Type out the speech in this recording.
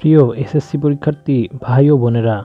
প্রিয় এসএসসি পরীক্ষার্থী ভাই ও বোনেরা